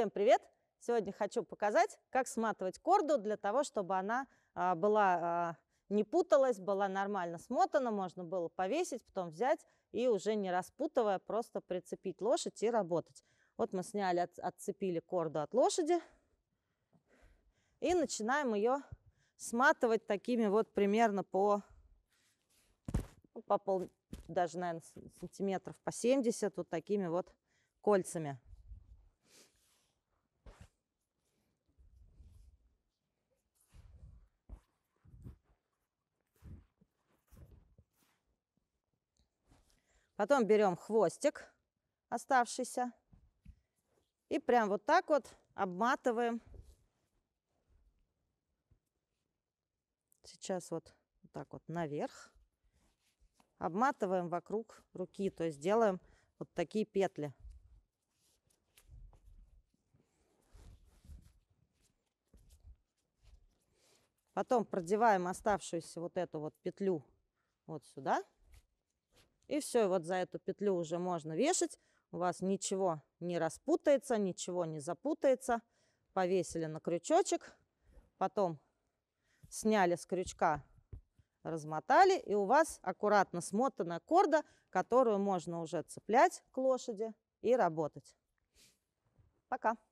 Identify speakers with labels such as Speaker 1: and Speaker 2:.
Speaker 1: Всем привет! Сегодня хочу показать, как сматывать корду для того, чтобы она а, была, а, не путалась, была нормально смотана, можно было повесить, потом взять и уже не распутывая, просто прицепить лошадь и работать. Вот мы сняли, отцепили корду от лошади и начинаем ее сматывать такими вот примерно по, по пол, даже, наверное, сантиметров по 70, вот такими вот кольцами. Потом берем хвостик оставшийся и прям вот так вот обматываем. Сейчас вот, вот так вот наверх. Обматываем вокруг руки, то есть делаем вот такие петли. Потом продеваем оставшуюся вот эту вот петлю вот сюда. И все, и вот за эту петлю уже можно вешать. У вас ничего не распутается, ничего не запутается. Повесили на крючочек, потом сняли с крючка, размотали, и у вас аккуратно смотанная корда, которую можно уже цеплять к лошади и работать. Пока!